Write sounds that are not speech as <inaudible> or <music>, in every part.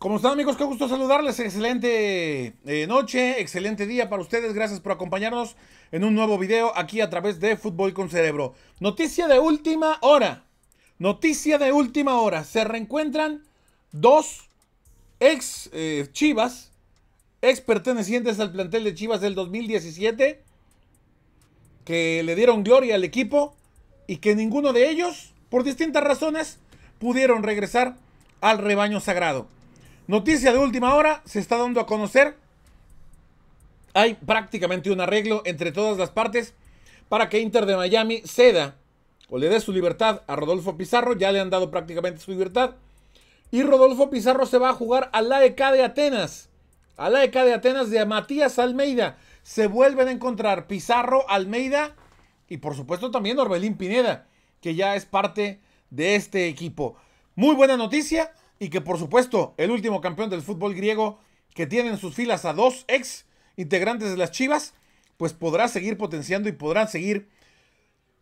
¿Cómo están amigos? Qué gusto saludarles. Excelente eh, noche, excelente día para ustedes. Gracias por acompañarnos en un nuevo video aquí a través de Fútbol con Cerebro. Noticia de última hora. Noticia de última hora. Se reencuentran dos ex eh, Chivas, ex pertenecientes al plantel de Chivas del 2017, que le dieron gloria al equipo y que ninguno de ellos, por distintas razones, pudieron regresar al rebaño sagrado. Noticia de última hora, se está dando a conocer. Hay prácticamente un arreglo entre todas las partes para que Inter de Miami ceda o le dé su libertad a Rodolfo Pizarro. Ya le han dado prácticamente su libertad. Y Rodolfo Pizarro se va a jugar a la e EK de Atenas. a la e EK de Atenas de Matías Almeida. Se vuelven a encontrar Pizarro, Almeida y por supuesto también Orbelín Pineda, que ya es parte de este equipo. Muy buena noticia, y que por supuesto el último campeón del fútbol griego que tiene en sus filas a dos ex integrantes de las Chivas, pues podrá seguir potenciando y podrán seguir,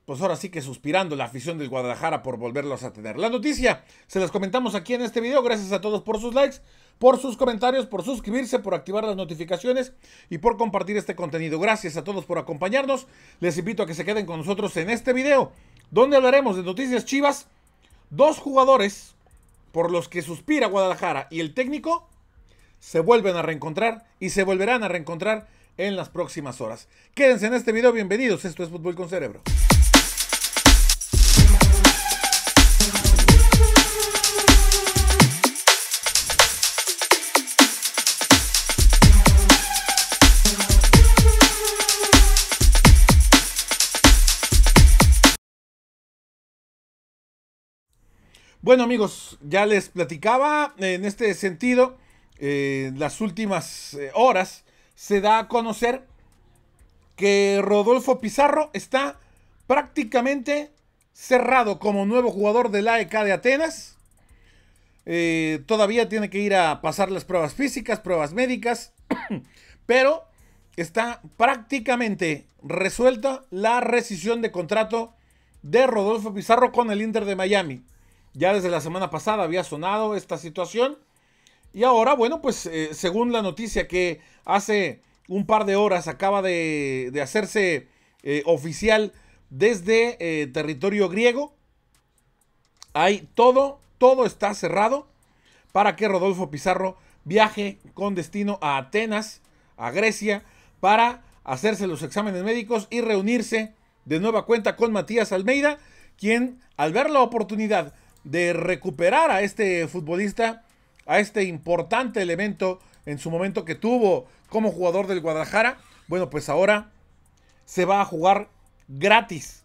pues ahora sí que suspirando la afición del Guadalajara por volverlos a tener. La noticia se las comentamos aquí en este video. Gracias a todos por sus likes, por sus comentarios, por suscribirse, por activar las notificaciones y por compartir este contenido. Gracias a todos por acompañarnos. Les invito a que se queden con nosotros en este video, donde hablaremos de noticias Chivas, dos jugadores por los que suspira Guadalajara y el técnico se vuelven a reencontrar y se volverán a reencontrar en las próximas horas. Quédense en este video, bienvenidos, esto es Fútbol con Cerebro. Bueno amigos, ya les platicaba en este sentido, eh, las últimas eh, horas se da a conocer que Rodolfo Pizarro está prácticamente cerrado como nuevo jugador del AEK de Atenas. Eh, todavía tiene que ir a pasar las pruebas físicas, pruebas médicas, <clears throat> pero está prácticamente resuelta la rescisión de contrato de Rodolfo Pizarro con el Inter de Miami. Ya desde la semana pasada había sonado esta situación. Y ahora, bueno, pues eh, según la noticia que hace un par de horas acaba de, de hacerse eh, oficial desde eh, territorio griego, hay todo, todo está cerrado para que Rodolfo Pizarro viaje con destino a Atenas, a Grecia, para hacerse los exámenes médicos y reunirse de nueva cuenta con Matías Almeida, quien al ver la oportunidad de recuperar a este futbolista, a este importante elemento en su momento que tuvo como jugador del Guadalajara, bueno, pues ahora se va a jugar gratis,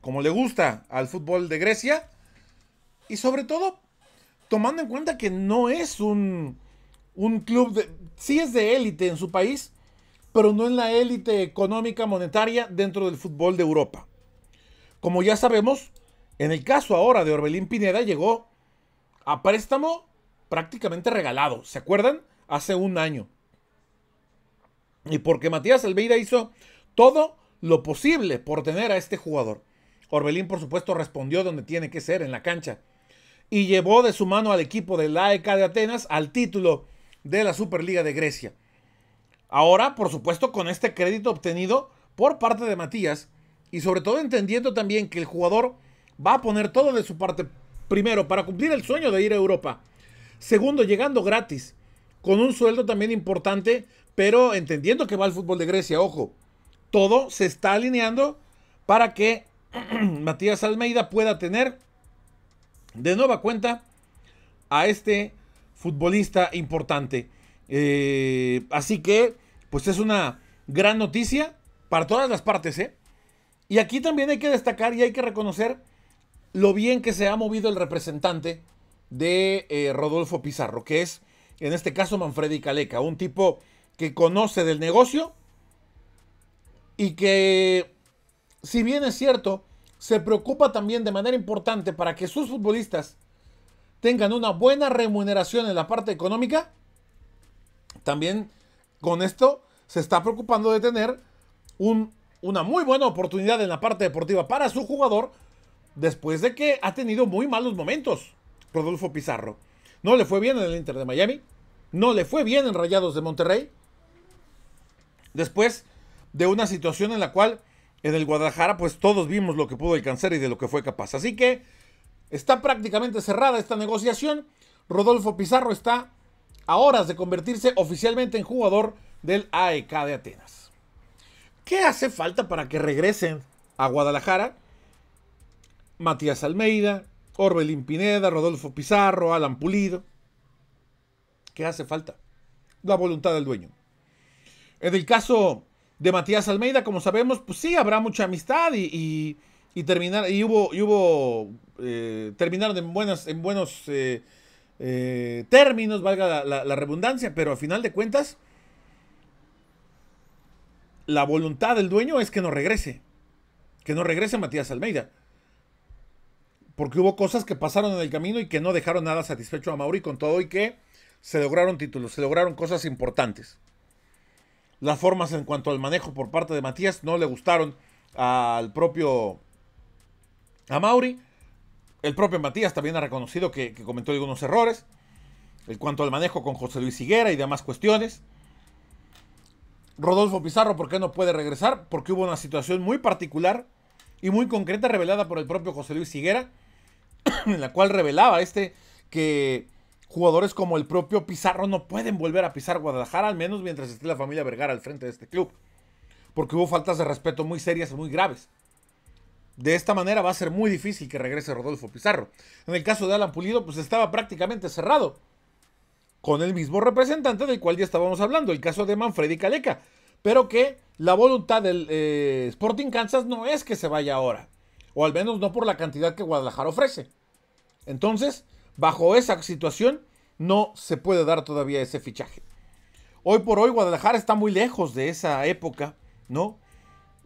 como le gusta al fútbol de Grecia, y sobre todo tomando en cuenta que no es un, un club, de, sí es de élite en su país, pero no en la élite económica monetaria dentro del fútbol de Europa. Como ya sabemos, en el caso ahora de Orbelín Pineda llegó a préstamo prácticamente regalado, ¿se acuerdan? Hace un año. Y porque Matías Alveira hizo todo lo posible por tener a este jugador. Orbelín, por supuesto, respondió donde tiene que ser, en la cancha. Y llevó de su mano al equipo de la e AEK de Atenas al título de la Superliga de Grecia. Ahora, por supuesto, con este crédito obtenido por parte de Matías y sobre todo entendiendo también que el jugador va a poner todo de su parte, primero, para cumplir el sueño de ir a Europa. Segundo, llegando gratis, con un sueldo también importante, pero entendiendo que va al fútbol de Grecia, ojo, todo se está alineando para que <clears throat> Matías Almeida pueda tener de nueva cuenta a este futbolista importante. Eh, así que, pues es una gran noticia para todas las partes, ¿eh? Y aquí también hay que destacar y hay que reconocer lo bien que se ha movido el representante de eh, Rodolfo Pizarro, que es en este caso Manfredi Caleca, un tipo que conoce del negocio y que, si bien es cierto, se preocupa también de manera importante para que sus futbolistas tengan una buena remuneración en la parte económica, también con esto se está preocupando de tener un, una muy buena oportunidad en la parte deportiva para su jugador después de que ha tenido muy malos momentos Rodolfo Pizarro. No le fue bien en el Inter de Miami, no le fue bien en Rayados de Monterrey. Después de una situación en la cual en el Guadalajara pues todos vimos lo que pudo alcanzar y de lo que fue capaz. Así que está prácticamente cerrada esta negociación. Rodolfo Pizarro está a horas de convertirse oficialmente en jugador del AEK de Atenas. ¿Qué hace falta para que regresen a Guadalajara? Matías Almeida, Orbelín Pineda, Rodolfo Pizarro, Alan Pulido. ¿Qué hace falta? La voluntad del dueño. En el caso de Matías Almeida, como sabemos, pues sí, habrá mucha amistad y, y, terminar, y hubo, y hubo eh, terminaron en, buenas, en buenos eh, eh, términos, valga la, la redundancia, pero a final de cuentas, la voluntad del dueño es que no regrese. Que no regrese Matías Almeida porque hubo cosas que pasaron en el camino y que no dejaron nada satisfecho a Mauri con todo y que se lograron títulos, se lograron cosas importantes. Las formas en cuanto al manejo por parte de Matías no le gustaron al propio a Mauri. El propio Matías también ha reconocido que, que comentó algunos errores. En cuanto al manejo con José Luis Higuera y demás cuestiones. Rodolfo Pizarro, ¿por qué no puede regresar? Porque hubo una situación muy particular y muy concreta revelada por el propio José Luis Higuera <coughs> en la cual revelaba este que jugadores como el propio Pizarro no pueden volver a pisar Guadalajara, al menos mientras esté la familia Vergara al frente de este club, porque hubo faltas de respeto muy serias y muy graves. De esta manera va a ser muy difícil que regrese Rodolfo Pizarro. En el caso de Alan Pulido, pues estaba prácticamente cerrado con el mismo representante del cual ya estábamos hablando, el caso de Manfredi Caleca, pero que la voluntad del eh, Sporting Kansas no es que se vaya ahora. O al menos no por la cantidad que Guadalajara ofrece. Entonces, bajo esa situación, no se puede dar todavía ese fichaje. Hoy por hoy Guadalajara está muy lejos de esa época, ¿no?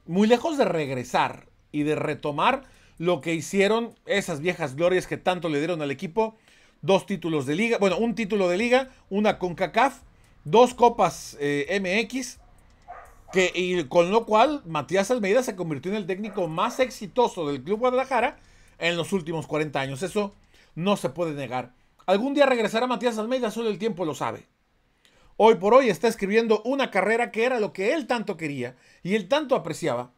Muy lejos de regresar y de retomar lo que hicieron esas viejas glorias que tanto le dieron al equipo. Dos títulos de liga, bueno, un título de liga, una con CACAF, dos copas eh, MX y con lo cual Matías Almeida se convirtió en el técnico más exitoso del Club Guadalajara en los últimos 40 años. Eso no se puede negar. Algún día regresará Matías Almeida, solo el tiempo lo sabe. Hoy por hoy está escribiendo una carrera que era lo que él tanto quería y él tanto apreciaba,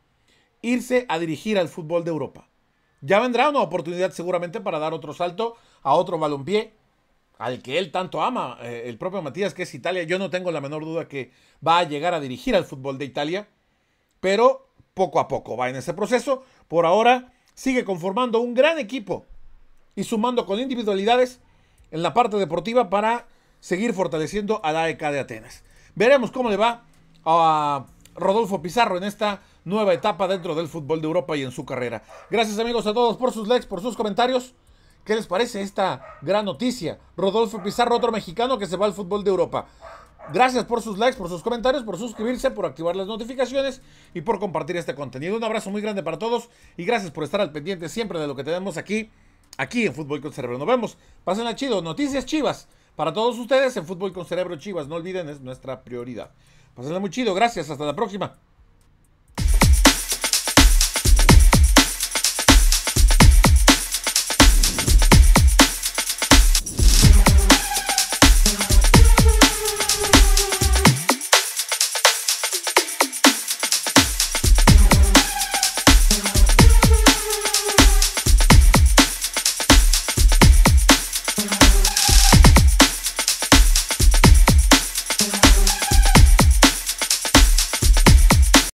irse a dirigir al fútbol de Europa. Ya vendrá una oportunidad seguramente para dar otro salto a otro balompié al que él tanto ama, eh, el propio Matías, que es Italia. Yo no tengo la menor duda que va a llegar a dirigir al fútbol de Italia, pero poco a poco va en ese proceso. Por ahora sigue conformando un gran equipo y sumando con individualidades en la parte deportiva para seguir fortaleciendo a la eca de Atenas. Veremos cómo le va a Rodolfo Pizarro en esta nueva etapa dentro del fútbol de Europa y en su carrera. Gracias amigos a todos por sus likes, por sus comentarios. ¿Qué les parece esta gran noticia? Rodolfo Pizarro, otro mexicano que se va al fútbol de Europa. Gracias por sus likes, por sus comentarios, por suscribirse, por activar las notificaciones y por compartir este contenido. Un abrazo muy grande para todos y gracias por estar al pendiente siempre de lo que tenemos aquí, aquí en Fútbol con Cerebro. Nos vemos. Pásenla chido. Noticias chivas para todos ustedes en Fútbol con Cerebro Chivas. No olviden, es nuestra prioridad. Pásenla muy chido. Gracias. Hasta la próxima.